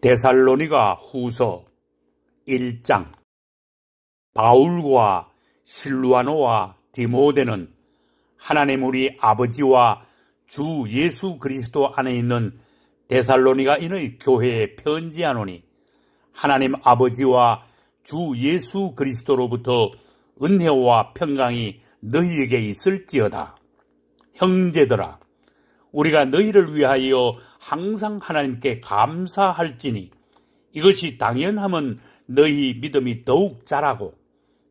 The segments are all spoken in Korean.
데살로니가 후서 1장 바울과 실루아노와 디모데는 하나님 우리 아버지와 주 예수 그리스도 안에 있는 데살로니가인는 교회에 편지하노니 하나님 아버지와 주 예수 그리스도로부터 은혜와 평강이 너희에게 있을지어다. 형제들아 우리가 너희를 위하여 항상 하나님께 감사할지니 이것이 당연함은 너희 믿음이 더욱 자라고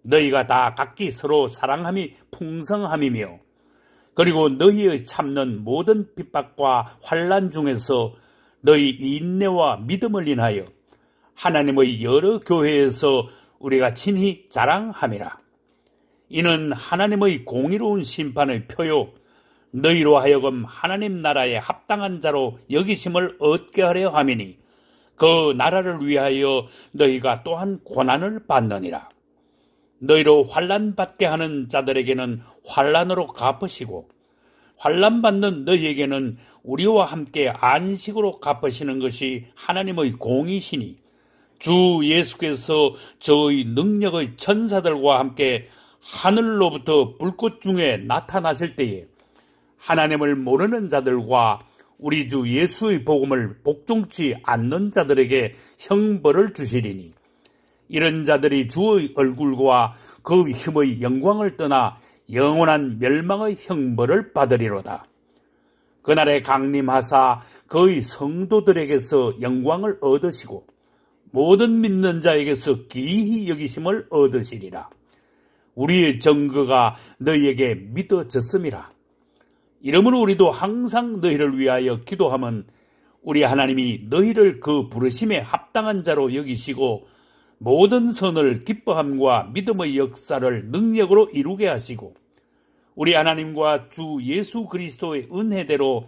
너희가 다 각기 서로 사랑함이 풍성함이며 그리고 너희의 참는 모든 핍박과 환란 중에서 너희 인내와 믿음을 인하여 하나님의 여러 교회에서 우리가 친히 자랑함이라. 이는 하나님의 공의로운 심판을 표요 너희로 하여금 하나님 나라에 합당한 자로 여기심을 얻게 하려 함이니 그 나라를 위하여 너희가 또한 고난을 받느니라. 너희로 환란 받게 하는 자들에게는 환란으로 갚으시고 환란 받는 너희에게는 우리와 함께 안식으로 갚으시는 것이 하나님의 공이시니 주 예수께서 저의 능력의 천사들과 함께 하늘로부터 불꽃 중에 나타나실 때에 하나님을 모르는 자들과 우리 주 예수의 복음을 복종치 않는 자들에게 형벌을 주시리니 이런 자들이 주의 얼굴과 그 힘의 영광을 떠나 영원한 멸망의 형벌을 받으리로다. 그날에 강림하사 그의 성도들에게서 영광을 얻으시고 모든 믿는 자에게서 기이히 여기심을 얻으시리라. 우리의 증거가 너희에게 믿어졌음이라. 이러므로 우리도 항상 너희를 위하여 기도함은 우리 하나님이 너희를 그 부르심에 합당한 자로 여기시고 모든 선을 기뻐함과 믿음의 역사를 능력으로 이루게 하시고 우리 하나님과 주 예수 그리스도의 은혜대로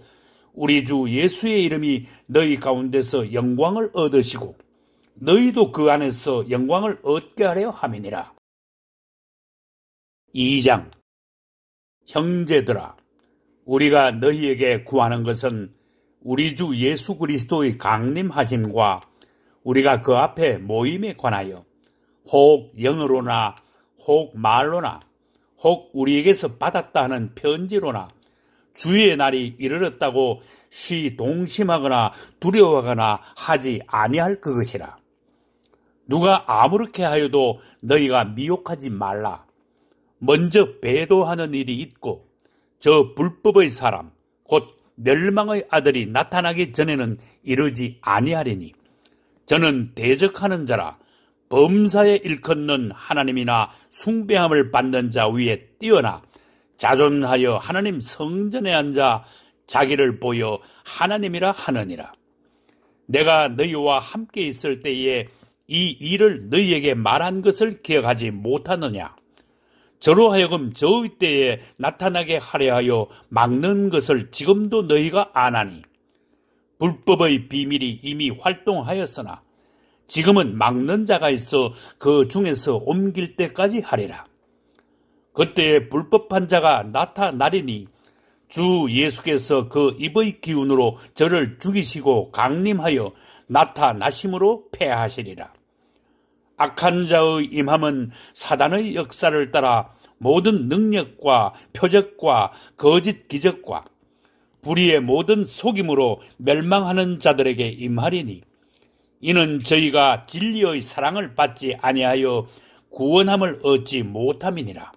우리 주 예수의 이름이 너희 가운데서 영광을 얻으시고 너희도 그 안에서 영광을 얻게 하려 함이니라. 2장 형제들아 우리가 너희에게 구하는 것은 우리 주 예수 그리스도의 강림하심과 우리가 그 앞에 모임에 관하여 혹 영어로나 혹 말로나 혹 우리에게서 받았다 하는 편지로나 주의 날이 이르렀다고 시 동심하거나 두려워하거나 하지 아니할 그것이라. 누가 아무렇게 하여도 너희가 미혹하지 말라. 먼저 배도하는 일이 있고 저 불법의 사람 곧 멸망의 아들이 나타나기 전에는 이르지 아니하리니 저는 대적하는 자라 범사에 일컫는 하나님이나 숭배함을 받는 자 위에 뛰어나 자존하여 하나님 성전에 앉아 자기를 보여 하나님이라 하느니라. 내가 너희와 함께 있을 때에 이 일을 너희에게 말한 것을 기억하지 못하느냐? 저로 하여금 저의 때에 나타나게 하려 하여 막는 것을 지금도 너희가 안하니 불법의 비밀이 이미 활동하였으나 지금은 막는 자가 있어 그 중에서 옮길 때까지 하리라. 그때에 불법한 자가 나타나리니 주 예수께서 그 입의 기운으로 저를 죽이시고 강림하여 나타나심으로 패하시리라. 악한 자의 임함은 사단의 역사를 따라 모든 능력과 표적과 거짓 기적과 불의의 모든 속임으로 멸망하는 자들에게 임하리니 이는 저희가 진리의 사랑을 받지 아니하여 구원함을 얻지 못함이니라.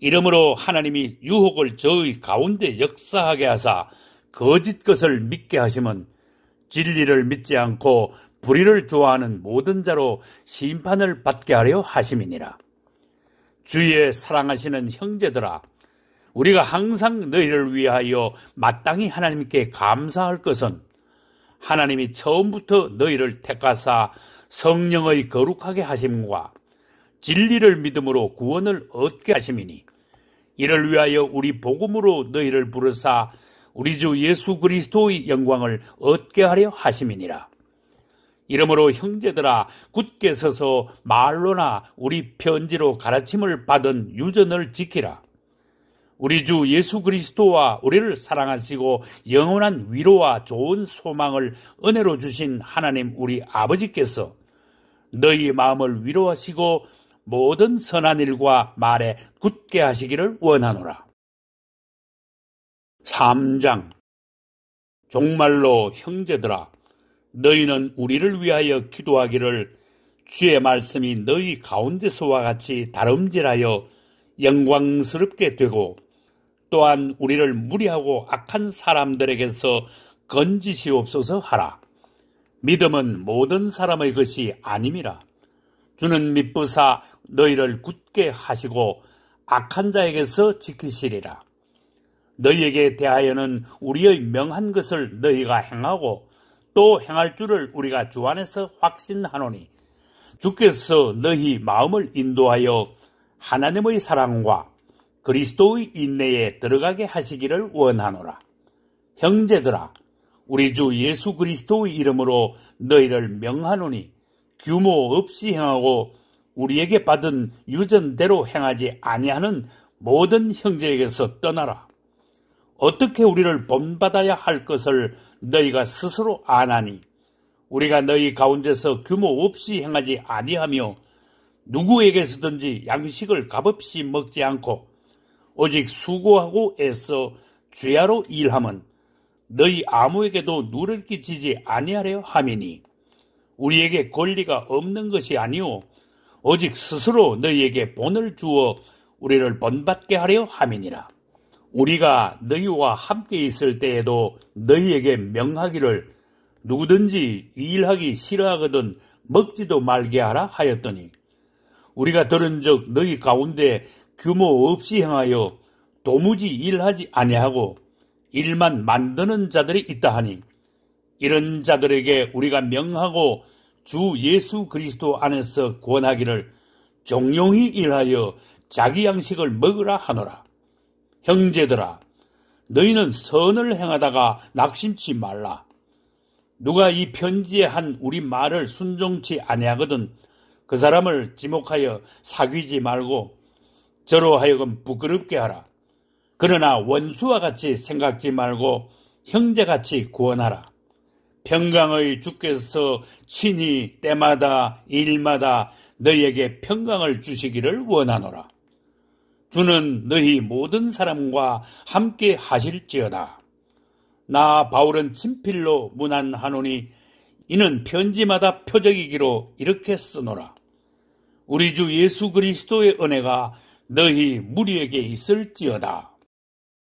이러므로 하나님이 유혹을 저의 가운데 역사하게 하사 거짓 것을 믿게 하심은 진리를 믿지 않고 불의를 좋아하는 모든 자로 심판을 받게 하려 하심이니라. 주의 사랑하시는 형제들아, 우리가 항상 너희를 위하여 마땅히 하나님께 감사할 것은 하나님이 처음부터 너희를 택하사 성령의 거룩하게 하심과 진리를 믿음으로 구원을 얻게 하심이니 이를 위하여 우리 복음으로 너희를 부르사 우리 주 예수 그리스도의 영광을 얻게 하려 하심이니라. 이러므로 형제들아 굳게 서서 말로나 우리 편지로 가르침을 받은 유전을 지키라. 우리 주 예수 그리스도와 우리를 사랑하시고 영원한 위로와 좋은 소망을 은혜로 주신 하나님 우리 아버지께서 너희 마음을 위로하시고 모든 선한 일과 말에 굳게 하시기를 원하노라. 3장 종말로 형제들아 너희는 우리를 위하여 기도하기를 주의 말씀이 너희 가운데서와 같이 다름질하여 영광스럽게 되고 또한 우리를 무리하고 악한 사람들에게서 건지시옵소서 하라. 믿음은 모든 사람의 것이 아닙니다 주는 믿부사 너희를 굳게 하시고 악한 자에게서 지키시리라. 너희에게 대하여는 우리의 명한 것을 너희가 행하고 또 행할 줄을 우리가 주 안에서 확신하노니 주께서 너희 마음을 인도하여 하나님의 사랑과 그리스도의 인내에 들어가게 하시기를 원하노라. 형제들아, 우리 주 예수 그리스도의 이름으로 너희를 명하노니 규모 없이 행하고 우리에게 받은 유전대로 행하지 아니하는 모든 형제에게서 떠나라. 어떻게 우리를 본받아야 할 것을 너희가 스스로 안하니 우리가 너희 가운데서 규모 없이 행하지 아니하며 누구에게서든지 양식을 값없이 먹지 않고 오직 수고하고 애써 주야로 일함은 너희 아무에게도 누를 끼치지 아니하려 함이니 우리에게 권리가 없는 것이 아니오 오직 스스로 너희에게 본을 주어 우리를 본받게 하려 함이니라 우리가 너희와 함께 있을 때에도 너희에게 명하기를 누구든지 일하기 싫어하거든 먹지도 말게 하라 하였더니 우리가 들은즉 너희 가운데 규모 없이 행하여 도무지 일하지 아니하고 일만 만드는 자들이 있다 하니 이런 자들에게 우리가 명하고 주 예수 그리스도 안에서 권하기를 종용히 일하여 자기 양식을 먹으라 하노라. 형제들아 너희는 선을 행하다가 낙심치 말라. 누가 이 편지에 한 우리 말을 순종치 아니하거든 그 사람을 지목하여 사귀지 말고 저로 하여금 부끄럽게 하라. 그러나 원수와 같이 생각지 말고 형제같이 구원하라. 평강의 주께서 친히 때마다 일마다 너희에게 평강을 주시기를 원하노라. 주는 너희 모든 사람과 함께 하실지어다. 나 바울은 친필로 문안하노니 이는 편지마다 표적이기로 이렇게 쓰노라. 우리 주 예수 그리스도의 은혜가 너희 무리에게 있을지어다.